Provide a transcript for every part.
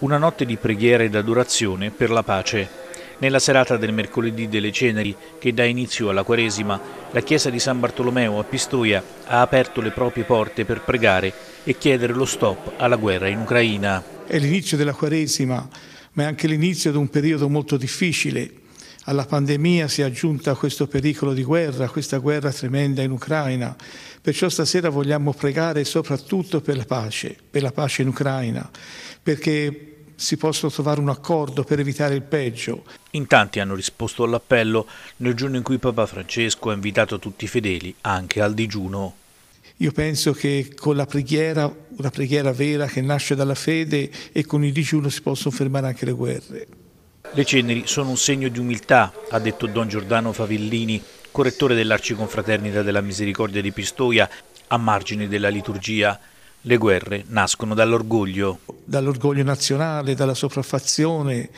una notte di preghiera ed adorazione per la pace. Nella serata del mercoledì delle ceneri, che dà inizio alla Quaresima, la chiesa di San Bartolomeo a Pistoia ha aperto le proprie porte per pregare e chiedere lo stop alla guerra in Ucraina. È l'inizio della Quaresima, ma è anche l'inizio di un periodo molto difficile alla pandemia si è aggiunta questo pericolo di guerra, questa guerra tremenda in Ucraina. Perciò stasera vogliamo pregare soprattutto per la pace, per la pace in Ucraina, perché si possa trovare un accordo per evitare il peggio. In tanti hanno risposto all'appello nel giorno in cui Papa Francesco ha invitato tutti i fedeli anche al digiuno. Io penso che con la preghiera, una preghiera vera che nasce dalla fede e con il digiuno si possono fermare anche le guerre. Le ceneri sono un segno di umiltà, ha detto Don Giordano Favillini, correttore dell'Arciconfraternita della Misericordia di Pistoia, a margine della liturgia. Le guerre nascono dall'orgoglio. Dall'orgoglio nazionale, dalla sopraffazione,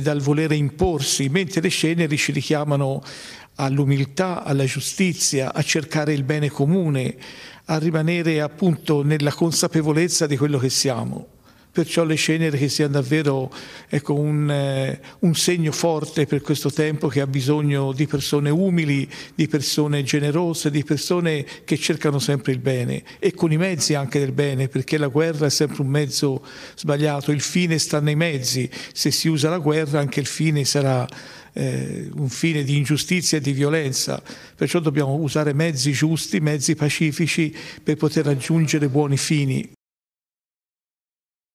dal volere imporsi, mentre le ceneri ci richiamano all'umiltà, alla giustizia, a cercare il bene comune, a rimanere appunto nella consapevolezza di quello che siamo perciò le ceneri che siano davvero ecco, un, eh, un, segno forte per questo tempo che ha bisogno di persone umili, di persone generose, di persone che cercano sempre il bene e con i mezzi anche del bene, perché la guerra è sempre un mezzo sbagliato, il fine sta nei mezzi, se si usa la guerra anche il fine sarà eh, un fine di ingiustizia e di violenza, perciò dobbiamo usare mezzi giusti, mezzi pacifici per poter raggiungere buoni fini.